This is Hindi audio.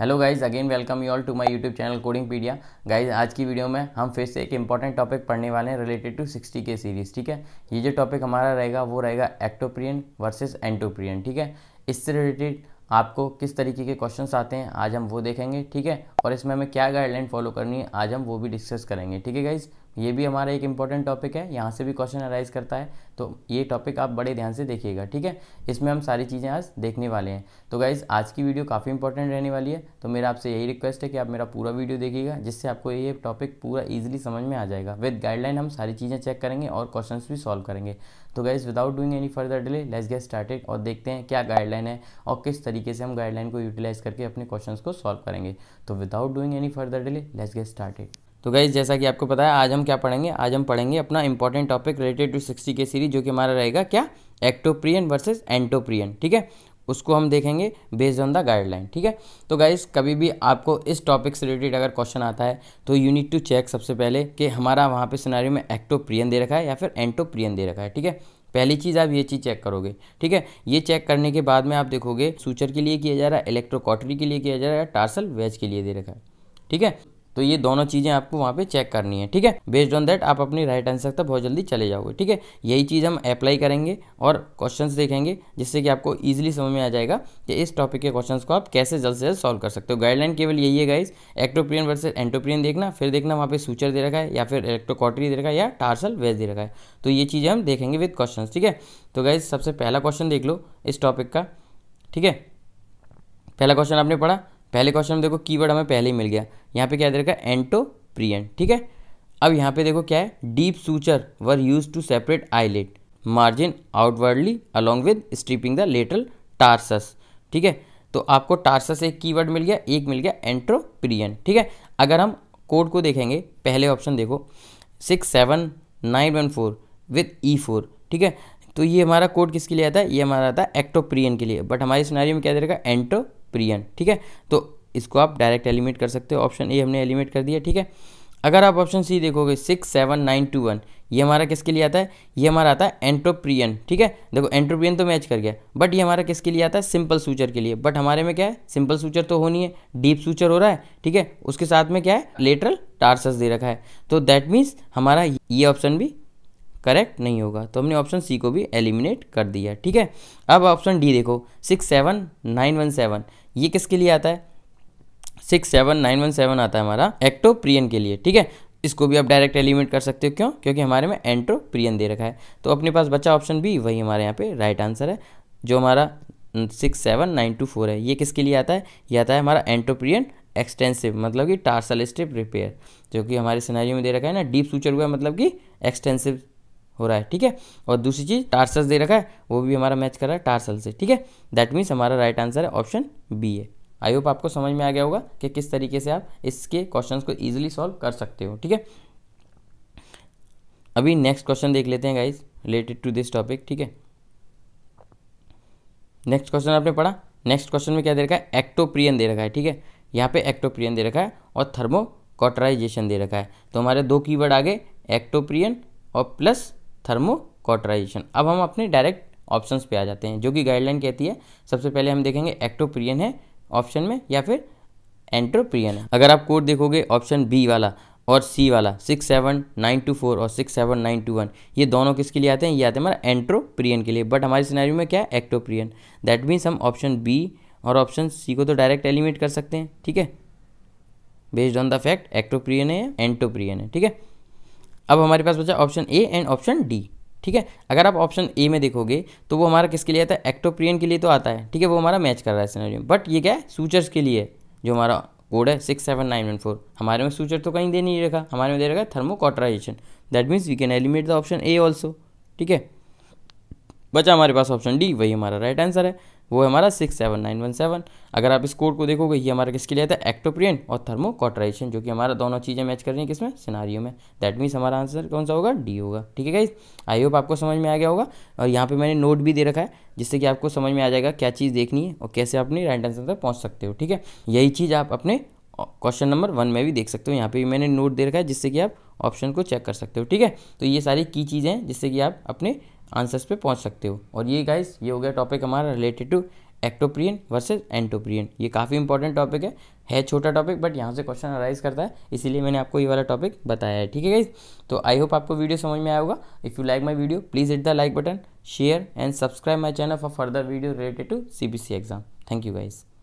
hello guys again welcome you all to my YouTube channel coding pedia guys आज की वीडियो में हम फिर से एक इंपॉर्टेंट टॉपिक पढ़ने वाले हैं रिलेटेड टू सिक्सटी के सीरीज ठीक है ये जो टॉपिक हमारा रहेगा वो रहेगा एक्टोप्रियन वर्सेस एंटोप्रियन ठीक है इससे रिलेटेड आपको किस तरीके के क्वेश्चन आते हैं आज हम वो देखेंगे ठीक है और इसमें हमें क्या गाइडलाइन फॉलो करनी है आज हम वो भी डिस्कस करेंगे ठीक है गाइज़ ये भी हमारा एक इंपॉर्टेंट टॉपिक है यहाँ से भी क्वेश्चन अराइज करता है तो ये टॉपिक आप बड़े ध्यान से देखिएगा ठीक है इसमें हम सारी चीज़ें आज देखने वाले हैं तो गाइज़ आज की वीडियो काफ़ी इंपॉर्टेंट रहने वाली है तो मेरा आपसे यही रिक्वेस्ट है कि आप मेरा पूरा वीडियो देखिएगा जिससे आपको ये टॉपिक पूरा ईजिली समझ में आ जाएगा विद गाइडलाइन हम सारी चीज़ें चेक करेंगे और क्वेश्चन भी सॉल्व करेंगे तो guys without doing any further delay let's get started और देखते हैं क्या गाइडलाइन है और किस तरीके से हम गाइडलाइन को यूटिलाइज करके अपने क्वेश्चन को सॉल्व करेंगे तो without doing any further delay let's get started तो गाइज जैसा कि आपको पता है आज हम क्या पढ़ेंगे आज हम पढ़ेंगे अपना important topic related to sixty के सीरीज जो कि हमारा रहेगा क्या एक्टोप्रियन वर्सेज एंटोप्रियन ठीक है उसको हम देखेंगे बेस्ड ऑन द गाइडलाइन ठीक है तो गाइज कभी भी आपको इस टॉपिक से रिलेटेड अगर क्वेश्चन आता है तो यू नीड टू चेक सबसे पहले कि हमारा वहाँ पे सिनारी में एक्टोप्रियन दे रखा है या फिर एंटोप्रियन दे रखा है ठीक है पहली चीज़ आप ये चीज़ चेक करोगे ठीक है ये चेक करने के बाद में आप देखोगे सूचर के लिए किया जा रहा है इलेक्ट्रोकॉटरी के लिए किया जा रहा है टार्सल वेज के लिए दे रखा है ठीक है तो ये दोनों चीज़ें आपको वहाँ पे चेक करनी है ठीक है बेस्ड ऑन दैट आप अपनी राइट आंसर तक बहुत जल्दी चले जाओगे ठीक है यही चीज़ हम अप्लाई करेंगे और क्वेश्चंस देखेंगे जिससे कि आपको ईजिली समझ में आ जाएगा कि इस टॉपिक के क्वेश्चंस को आप कैसे जल्द से जल्द सॉल्व कर सकते हो गाइडलाइन केवल यही है गाइज एक्टोप्रियन वर्सेज एंटोप्रियन देखना फिर देखना वहाँ पे सूचर दे रखा है या फिर इलेक्ट्रोकॉटरी दे रखा है या टार्सल वेज दे रखा है तो ये चीज़ें हम देखेंगे विद क्वेश्चन ठीक है तो गाइज सबसे पहला क्वेश्चन देख लो इस टॉपिक का ठीक है पहला क्वेश्चन आपने पढ़ा पहले क्वेश्चन में देखो कीवर्ड हमें पहले ही मिल गया यहाँ पे क्या दे रखा है एंटोप्रियन ठीक है अब यहाँ पे देखो क्या है deep suture were used to separate eyelid margin outwardly along with stripping the lateral tarsus ठीक है तो आपको टार्सस एक कीवर्ड मिल गया एक मिल गया एंट्रोप्रियन ठीक है अगर हम कोड को देखेंगे पहले ऑप्शन देखो six seven nine one four with E four ठीक है तो ये हमारा कोड किसके लिए आता है ये हमारा आता है एक्टोप्रियन के लिए बट हमारे सिनारी में क्या दे रखा है एंटो प्रियन ठीक है तो इसको आप डायरेक्ट एलिमेट कर सकते हो ऑप्शन ए हमने एलिमेट कर दिया ठीक है अगर आप ऑप्शन सी देखोगे six seven nine two one ये हमारा किसके लिए आता है ये हमारा आता है एंट्रोप्रियन ठीक है देखो एंट्रोप्रियन तो मैच कर गया बट ये हमारा किसके लिए आता है सिंपल सूचर के लिए बट हमारे में क्या है सिंपल सूचर तो होनी है डीप सूचर हो रहा है ठीक है उसके साथ में क्या है लेटरल टार्सस दे रखा है तो दैट मीन्स हमारा ये ऑप्शन भी करेक्ट नहीं होगा तो हमने ऑप्शन सी को भी एलिमिनेट कर दिया ठीक है अब ऑप्शन डी देखो six seven nine one seven ये किसके लिए आता है six seven nine one seven आता है हमारा एक्टोप्रियन के लिए ठीक है इसको भी आप डायरेक्ट एलिमिनेट कर सकते हो क्यों क्योंकि हमारे में एंट्रोप्रियन दे रखा है तो अपने पास बचा ऑप्शन बी वही हमारे यहाँ पे राइट आंसर है जो हमारा six seven nine two four है ये किसके लिए आता है ये आता है हमारा एंट्रोप्रियन एक्सटेंसिव मतलब कि टार्सल स्ट्रिप रिपेयर जो कि हमारे सिनारियों में दे रखा है ना डीप सूचर हुआ मतलब कि एक्सटेंसिव हो रहा है ठीक है और दूसरी चीज़ टार्सल दे रखा है वो भी हमारा मैच कर रहा है टार्सल से ठीक है दैट मीन्स हमारा राइट आंसर है ऑप्शन बी है आई होप आपको समझ में आ गया होगा कि किस तरीके से आप इसके क्वेश्चंस को इजीली सॉल्व कर सकते हो ठीक है अभी नेक्स्ट क्वेश्चन देख लेते हैं guys related to this topic ठीक है नेक्स्ट क्वेश्चन आपने पढ़ा नेक्स्ट क्वेश्चन में क्या दे रखा है एक्टोप्रियन दे रखा है ठीक है यहाँ पे एक्टोप्रियन दे रखा है और थर्मोकॉटराइजेशन दे रखा है तो हमारे दो कीवर्ड आ गए एक्टोप्रियन और प्लस थर्मोकॉटराइजेशन अब हम अपने डायरेक्ट ऑप्शंस पे आ जाते हैं जो कि गाइडलाइन कहती है सबसे पहले हम देखेंगे एक्टोप्रियन है ऑप्शन में या फिर एंट्रोप्रियन है अगर आप कोड देखोगे ऑप्शन बी वाला और सी वाला six seven nine two four और six seven nine two one ये दोनों किसके लिए आते हैं ये आते हैं हमारा एंट्रोप्रियन के लिए बट हमारे सिनेरियो में क्या है एक्टोप्रियन दैट मीन्स हम ऑप्शन बी और ऑप्शन सी को तो डायरेक्ट एलिमिनेट कर सकते हैं ठीक है based on the fact ectropion है एंटोप्रियन है ठीक है अब हमारे पास बचा option A and option D ठीक है अगर आप ऑप्शन ए में देखोगे तो वो हमारा किसके लिए आता है एक्टोप्रियन के लिए तो आता है ठीक है वो हमारा मैच कर रहा है सिनेरियो बट ये क्या है सूचर्स के लिए जो हमारा कोड है six seven nine one four हमारे में सूचर तो कहीं दे नहीं रखा हमारे में दे रखा है thermocauterization that means we can eliminate the option A also ठीक है बचा हमारे पास ऑप्शन डी वही हमारा राइट आंसर है वो है हमारा six seven nine one seven अगर आप इस कोड को देखोगे ये हमारा किसके लिए आता है एक्टोप्रियन और थर्मोकॉटराइजेशन जो कि हमारा दोनों चीज़ें मैच कर रही हैं किसमें सिनारियों में दैट मीन्स हमारा आंसर कौन सा होगा डी होगा ठीक है गाइज आई होप आपको समझ में आ गया होगा और यहाँ पे मैंने नोट भी दे रखा है जिससे कि आपको समझ में आ जाएगा क्या चीज़ देखनी है और कैसे अपनी राइट आंसर तक पहुँच सकते हो ठीक है यही चीज़ आप अपने क्वेश्चन नंबर वन में भी देख सकते हो यहाँ पे भी मैंने नोट दे रखा है जिससे कि आप ऑप्शन को चेक कर सकते हो ठीक है तो ये सारी की चीज़ें हैं जिससे कि आप अपने आंसर्स पे पहुंच सकते हो और ये गाइस ये हो गया टॉपिक हमारा related to ectropion versus entropion ये काफ़ी इंपॉर्टेंट टॉपिक है है छोटा टॉपिक बट यहाँ से क्वेश्चन अराइज करता है इसीलिए मैंने आपको ये वाला टॉपिक बताया है ठीक है गाइज तो आई होप आपको वीडियो समझ में आया होगा if you like my video please hit the like button share and subscribe my channel for further video related to C exam thank you guys